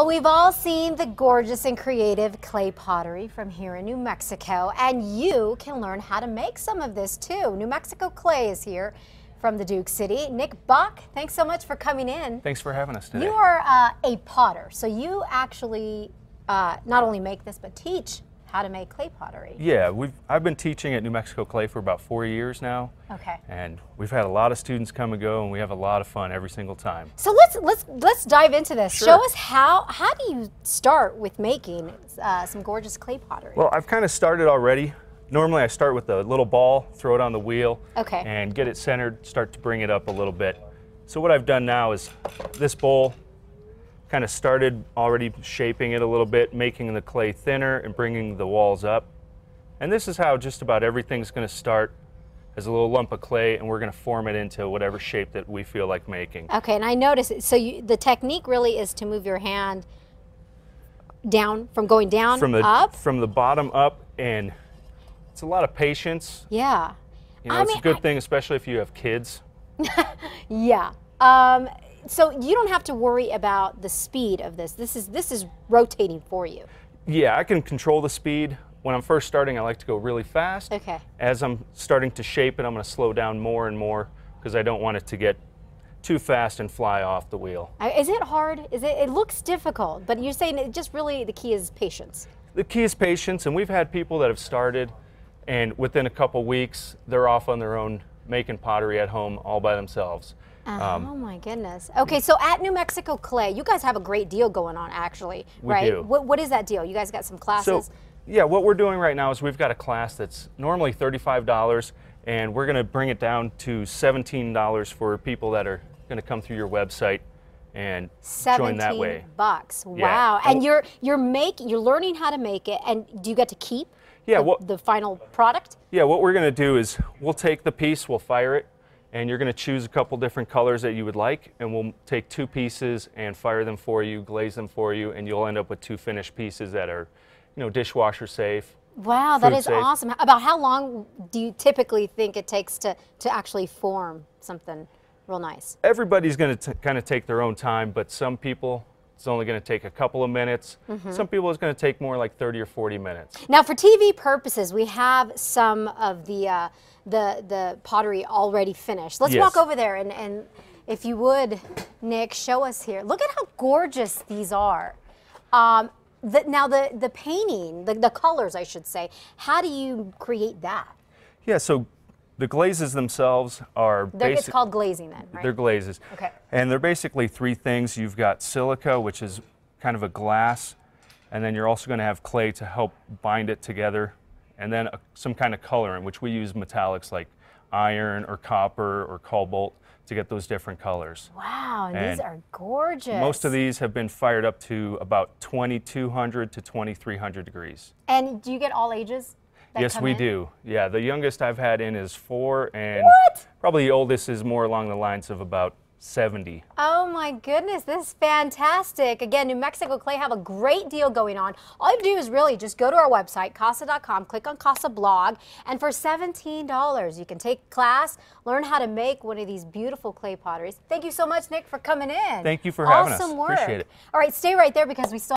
Well, we've all seen the gorgeous and creative clay pottery from here in New Mexico, and you can learn how to make some of this too. New Mexico Clay is here from the Duke City. Nick Buck, thanks so much for coming in. Thanks for having us today. You are uh, a potter, so you actually uh, not only make this, but teach how to make clay pottery. Yeah, we've, I've been teaching at New Mexico Clay for about four years now. Okay. And we've had a lot of students come and go, and we have a lot of fun every single time. So let's let's let's dive into this. Sure. Show us how how do you start with making uh, some gorgeous clay pottery? Well, I've kind of started already. Normally, I start with a little ball, throw it on the wheel, okay. and get it centered. Start to bring it up a little bit. So what I've done now is this bowl kind of started already shaping it a little bit, making the clay thinner and bringing the walls up. And this is how just about everything's gonna start as a little lump of clay and we're going to form it into whatever shape that we feel like making. Okay, and I notice so you, the technique really is to move your hand down from going down from the, up from the bottom up and it's a lot of patience. Yeah. You know, I it's mean, a good I, thing especially if you have kids. yeah. Um, so you don't have to worry about the speed of this. This is this is rotating for you. Yeah, I can control the speed. When I'm first starting, I like to go really fast. Okay. As I'm starting to shape it, I'm going to slow down more and more because I don't want it to get too fast and fly off the wheel. Is it hard? Is it? It looks difficult, but you're saying it just really the key is patience. The key is patience, and we've had people that have started, and within a couple weeks, they're off on their own making pottery at home all by themselves. Uh-huh. Um, oh my goodness. Okay, so at New Mexico Clay, you guys have a great deal going on actually, we right? Do. What, what is that deal? You guys got some classes? So, yeah, what we're doing right now is we've got a class that's normally $35 and we're going to bring it down to $17 for people that are going to come through your website and 17 join that way. bucks. Wow. Yeah. And oh. you're you're making you're learning how to make it and do you get to keep yeah, the, what, the final product? Yeah, what we're gonna do is we'll take the piece, we'll fire it, and you're gonna choose a couple different colors that you would like, and we'll take two pieces and fire them for you, glaze them for you, and you'll end up with two finished pieces that are, you know, dishwasher safe. Wow, that is safe. awesome. About how long do you typically think it takes to, to actually form something real nice? Everybody's gonna kind of take their own time, but some people it's only going to take a couple of minutes. Mm -hmm. Some people it's going to take more like 30 or 40 minutes. Now for TV purposes, we have some of the uh, the the pottery already finished. Let's yes. walk over there and and if you would, Nick, show us here. Look at how gorgeous these are. Um, the, now the the painting, the, the colors, I should say. How do you create that? Yeah, so the glazes themselves are they're, it's called glazing then, right? They're glazes. Okay. And they're basically three things. You've got silica, which is kind of a glass, and then you're also going to have clay to help bind it together, and then a, some kind of colorant, which we use metallics like iron or copper or cobalt to get those different colors. Wow, and, and these are gorgeous. Most of these have been fired up to about 2200 to 2300 degrees. And do you get all ages? yes, we in? do. Yeah, the youngest I've had in is four, and what? probably the oldest is more along the lines of about 70. Oh my goodness, this is fantastic. Again, New Mexico Clay have a great deal going on. All you have to do is really just go to our website, casa.com, click on Casa blog, and for $17, you can take class, learn how to make one of these beautiful clay potteries. Thank you so much, Nick, for coming in. Thank you for having us. Awesome work. Appreciate it. All right, stay right there because we still